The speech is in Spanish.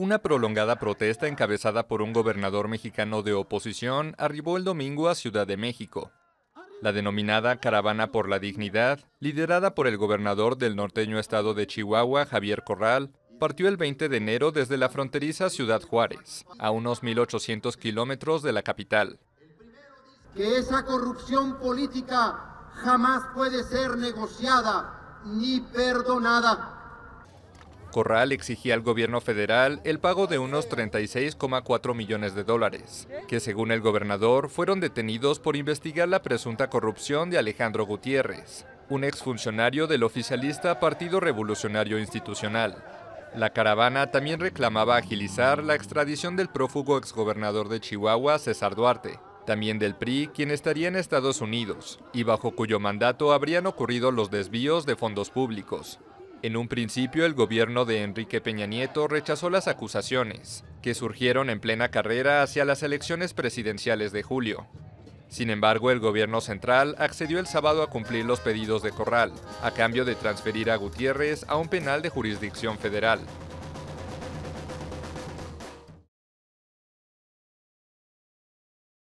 Una prolongada protesta encabezada por un gobernador mexicano de oposición arribó el domingo a Ciudad de México. La denominada Caravana por la Dignidad, liderada por el gobernador del norteño estado de Chihuahua, Javier Corral, partió el 20 de enero desde la fronteriza Ciudad Juárez, a unos 1.800 kilómetros de la capital. Que esa corrupción política jamás puede ser negociada ni perdonada. Corral exigía al gobierno federal el pago de unos 36,4 millones de dólares, que según el gobernador fueron detenidos por investigar la presunta corrupción de Alejandro Gutiérrez, un exfuncionario del oficialista Partido Revolucionario Institucional. La caravana también reclamaba agilizar la extradición del prófugo exgobernador de Chihuahua, César Duarte, también del PRI, quien estaría en Estados Unidos, y bajo cuyo mandato habrían ocurrido los desvíos de fondos públicos, en un principio, el gobierno de Enrique Peña Nieto rechazó las acusaciones, que surgieron en plena carrera hacia las elecciones presidenciales de julio. Sin embargo, el gobierno central accedió el sábado a cumplir los pedidos de Corral, a cambio de transferir a Gutiérrez a un penal de jurisdicción federal.